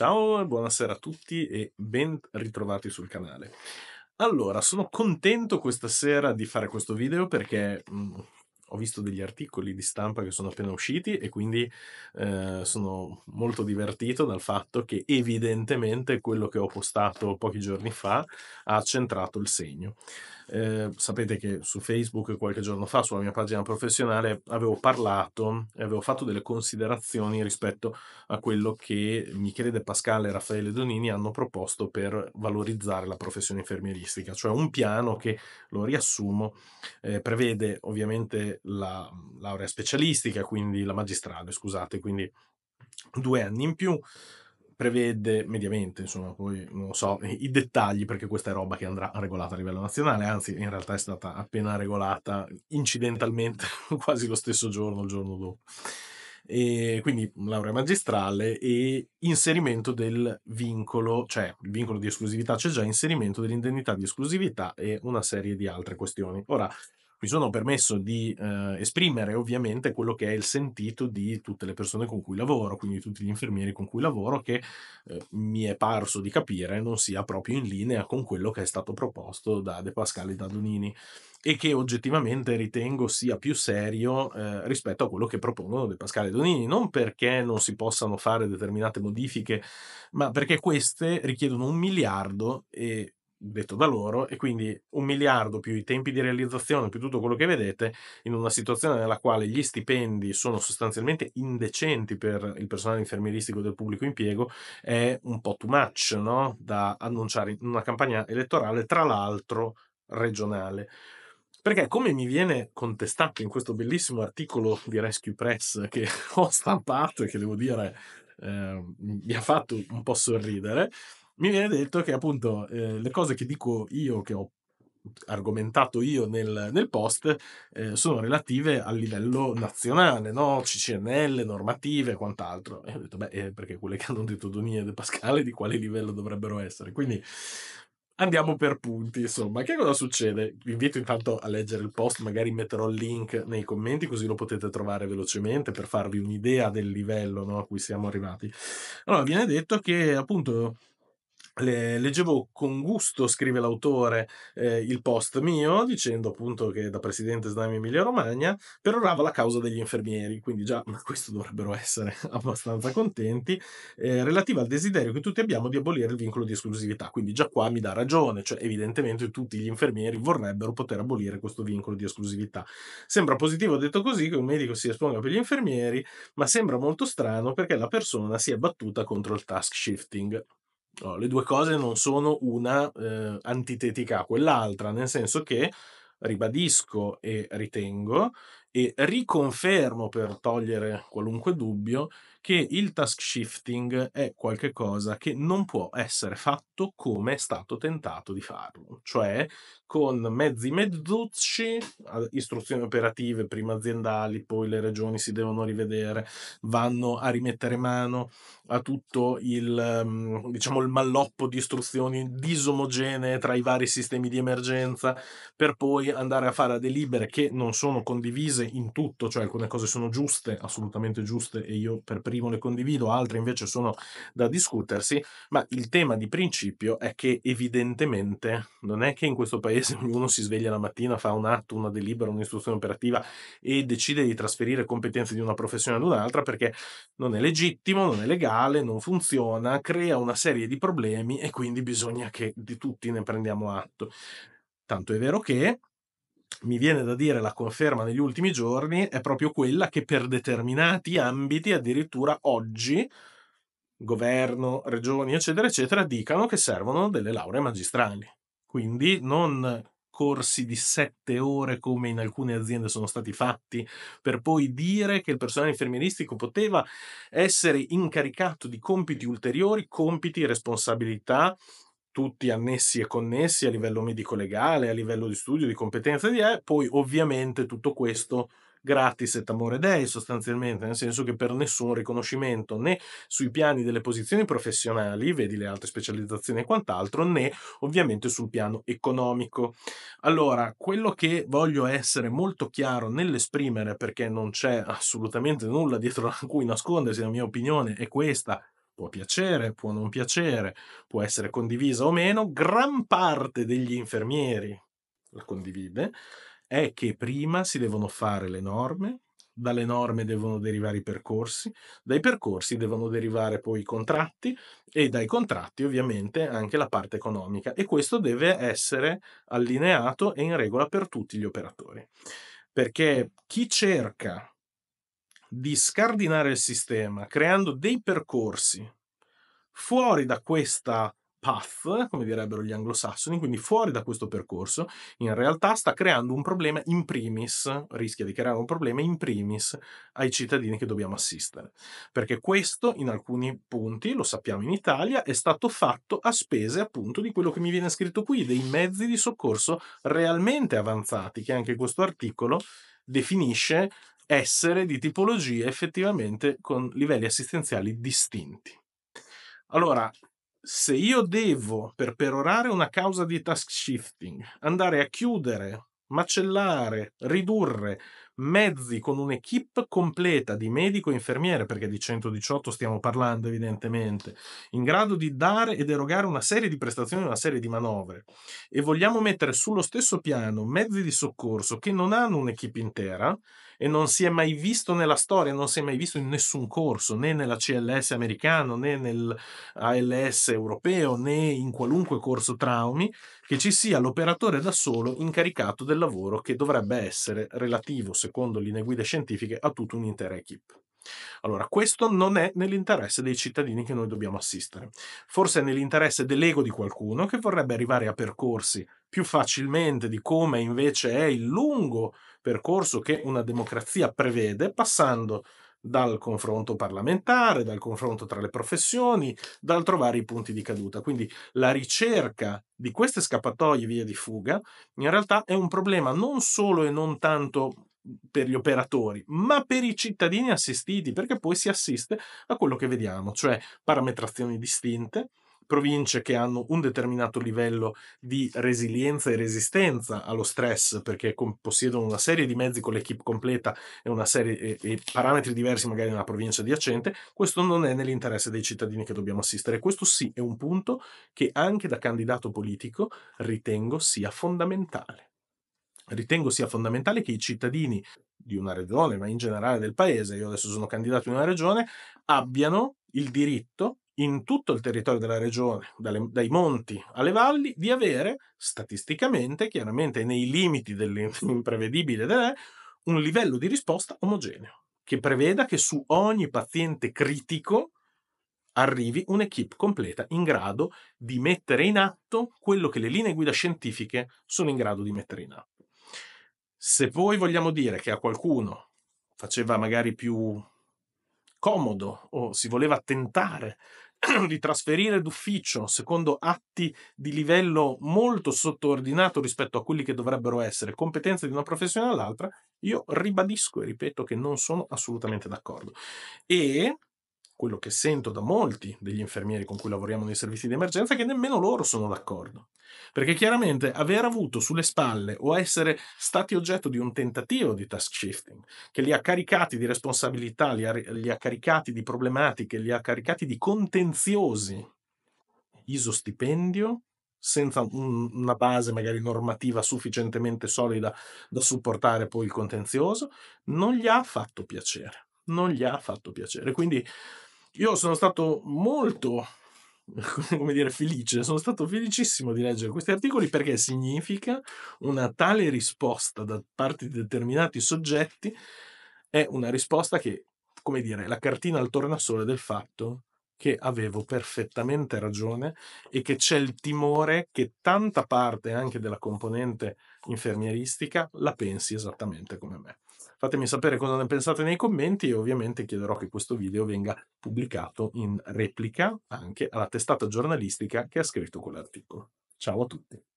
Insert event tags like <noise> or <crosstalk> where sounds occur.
Ciao, buonasera a tutti e ben ritrovati sul canale. Allora, sono contento questa sera di fare questo video perché mh, mm, ho visto degli articoli di stampa che sono appena usciti e quindi eh, sono molto divertito dal fatto che evidentemente quello che ho postato pochi giorni fa ha centrato il segno. Eh, sapete che su Facebook qualche giorno fa, sulla mia pagina professionale, avevo parlato e avevo fatto delle considerazioni rispetto a quello che Michele Pascal e Raffaele Donini hanno proposto per valorizzare la professione infermieristica, cioè un piano che, lo riassumo, eh, prevede ovviamente la mhmm, laurea specialistica, quindi la magistrale, scusate, quindi due anni in più prevede mediamente, insomma, poi non so i dettagli perché questa è roba che andrà regolata a livello nazionale, anzi in realtà è stata appena regolata incidentalmente <laughs> quasi lo stesso giorno, il giorno dopo. E quindi laurea magistrale e inserimento del vincolo, cioè il vincolo di esclusività c'è già, inserimento dell'indennità di esclusività e una serie di altre questioni. Ora, mi sono permesso di eh, esprimere ovviamente quello che è il sentito di tutte le persone con cui lavoro, quindi tutti gli infermieri con cui lavoro, che eh, mi è parso di capire non sia proprio in linea con quello che è stato proposto da De Pascal e da Donini e che oggettivamente ritengo sia più serio eh, rispetto a quello che propongono De Pascal e Donini, non perché non si possano fare determinate modifiche, ma perché queste richiedono un miliardo e detto da loro e quindi un miliardo più i tempi di realizzazione più tutto quello che vedete in una situazione nella quale gli stipendi sono sostanzialmente indecenti per il personale infermieristico del pubblico impiego è un po' too much no? da annunciare in una campagna elettorale tra l'altro regionale perché come mi viene contestato in questo bellissimo articolo di Rescue Press che <laughs> ho stampato e che devo dire eh, mi ha fatto un po' sorridere mi viene detto che appunto eh, le cose che dico io, che ho argomentato io nel, nel post, eh, sono relative al livello nazionale, no? CCNL, normative e quant'altro. E ho detto, beh, eh, perché quelle che hanno detto Donia e De Pascale di quale livello dovrebbero essere? Quindi andiamo per punti, insomma. Che cosa succede? Vi invito intanto a leggere il post, magari metterò il link nei commenti così lo potete trovare velocemente per farvi un'idea del livello no, a cui siamo arrivati. Allora, viene detto che appunto le, leggevo con gusto, scrive l'autore, eh, il post mio dicendo appunto che da presidente Snami Emilia Romagna perorava la causa degli infermieri, quindi già questo dovrebbero essere <laughs> abbastanza contenti, eh, relativa al desiderio che tutti abbiamo di abolire il vincolo di esclusività, quindi già qua mi dà ragione, cioè evidentemente tutti gli infermieri vorrebbero poter abolire questo vincolo di esclusività. Sembra positivo detto così che un medico si esponga per gli infermieri, ma sembra molto strano perché la persona si è battuta contro il task shifting. No, le due cose non sono una eh, antitetica a quell'altra, nel senso che ribadisco e ritengo e riconfermo per togliere qualunque dubbio che il task shifting è qualcosa che non può essere fatto come è stato tentato di farlo, cioè con mezzi mezzucci, istruzioni operative prima aziendali, poi le regioni si devono rivedere, vanno a rimettere mano a tutto il, mm, diciamo, il malloppo di istruzioni disomogenee tra i vari sistemi di emergenza, per poi andare a fare a delibere che non sono condivise in tutto, cioè alcune cose sono giuste, assolutamente giuste, e io per esprimo, le condivido, altre invece sono da discutersi, ma il tema di principio è che evidentemente non è che in questo paese <laughs> ognuno si sveglia la mattina, fa un atto, una delibera, un'istruzione operativa e decide di trasferire competenze di una professione ad un'altra perché non è legittimo, non è legale, non funziona, crea una serie di problemi e quindi bisogna che di tutti ne prendiamo atto. Tanto è vero che mi viene da dire la conferma negli ultimi giorni è proprio quella che per determinati ambiti addirittura oggi governo, regioni, eccetera, eccetera, dicano che servono delle lauree magistrali. Quindi non corsi di sette ore come in alcune aziende sono stati fatti, per poi dire che il personale infermieristico poteva essere incaricato di compiti ulteriori, compiti, responsabilità tutti annessi e connessi a livello medico-legale, a livello di studio, di competenze di E, poi ovviamente tutto questo gratis et amore dei sostanzialmente, nel senso che per nessun riconoscimento né sui piani delle posizioni professionali, vedi le altre specializzazioni e quant'altro, né ovviamente sul piano economico. Allora, quello che voglio essere molto chiaro nell'esprimere, perché non c'è assolutamente nulla dietro a cui nascondersi, la mia opinione è questa, può piacere, può non piacere, può essere condivisa o meno, gran parte degli infermieri la condivide, è che prima si devono fare le norme, dalle norme devono derivare i percorsi, dai percorsi devono derivare poi i contratti e dai contratti ovviamente anche la parte economica e questo deve essere allineato e in regola per tutti gli operatori. Perché chi cerca di scardinare il sistema creando dei percorsi fuori da questa path, come direbbero gli anglosassoni, quindi fuori da questo percorso, in realtà sta creando un problema in primis, rischia di creare un problema in primis ai cittadini che dobbiamo assistere. Perché questo, in alcuni punti, lo sappiamo in Italia, è stato fatto a spese appunto di quello che mi viene scritto qui, dei mezzi di soccorso realmente avanzati, che anche questo articolo definisce essere di tipologie effettivamente con livelli assistenziali distinti. Allora, se io devo, per perorare una causa di task shifting, andare a chiudere, macellare, ridurre mezzi con un'equipe completa di medico e infermiere, perché di 118 stiamo parlando evidentemente, in grado di dare ed erogare una serie di prestazioni, una serie di manovre, e vogliamo mettere sullo stesso piano mezzi di soccorso che non hanno un'equipe intera, e non si è mai visto nella storia, non si è mai visto in nessun corso, né nella CLS americano, né nell'ALS europeo, né in qualunque corso traumi, che ci sia l'operatore da solo incaricato del lavoro che dovrebbe essere relativo, secondo linee guida scientifiche, a tutta un'intera equip. Allora, questo non è nell'interesse dei cittadini che noi dobbiamo assistere. Forse è nell'interesse dell'ego di qualcuno che vorrebbe arrivare a percorsi più facilmente di come invece è il lungo percorso che una democrazia prevede, passando dal confronto parlamentare, dal confronto tra le professioni, dal trovare i punti di caduta. Quindi la ricerca di queste scappatoie via di fuga in realtà è un problema non solo e non tanto per gli operatori, ma per i cittadini assistiti, perché poi si assiste a quello che vediamo, cioè parametrazioni distinte, province che hanno un determinato livello di resilienza e resistenza allo stress perché possiedono una serie di mezzi con l'equipe completa e, una serie, e, e parametri diversi magari nella provincia adiacente, questo non è nell'interesse dei cittadini che dobbiamo assistere. Questo sì è un punto che anche da candidato politico ritengo sia fondamentale ritengo sia fondamentale che i cittadini di una regione, ma in generale del paese, io adesso sono candidato in una regione, abbiano il diritto in tutto il territorio della regione, dalle, dai monti alle valli, di avere statisticamente, chiaramente nei limiti dell'imprevedibile, <laughs> un livello di risposta omogeneo, che preveda che su ogni paziente critico arrivi un'equipe completa in grado di mettere in atto quello che le linee guida scientifiche sono in grado di mettere in atto. Se poi vogliamo dire che a qualcuno faceva magari più comodo o si voleva tentare <clears throat> di trasferire d'ufficio secondo atti di livello molto sottordinato rispetto a quelli che dovrebbero essere competenze di una professione all'altra, io ribadisco e ripeto che non sono assolutamente d'accordo. E quello che sento da molti degli infermieri con cui lavoriamo nei servizi di emergenza è che nemmeno loro sono d'accordo. Perché chiaramente aver avuto sulle spalle o essere stati oggetto di un tentativo di task shifting, che li ha caricati di responsabilità, li ha, li ha caricati di problematiche, li ha caricati di contenziosi, isostipendio, senza un, una base magari normativa sufficientemente solida da supportare poi il contenzioso, non gli ha fatto piacere. Non gli ha fatto piacere. Quindi io sono stato molto, <laughs> come dire, felice, sono stato felicissimo di leggere questi articoli perché significa una tale risposta da parte di determinati soggetti è una risposta che, come dire, la cartina al tornasole del fatto che avevo perfettamente ragione e che c'è il timore che tanta parte anche della componente infermieristica la pensi esattamente come me. Fatemi sapere cosa ne pensate nei commenti e ovviamente chiederò che questo video venga pubblicato in replica anche alla testata giornalistica che ha scritto quell'articolo. Ciao a tutti.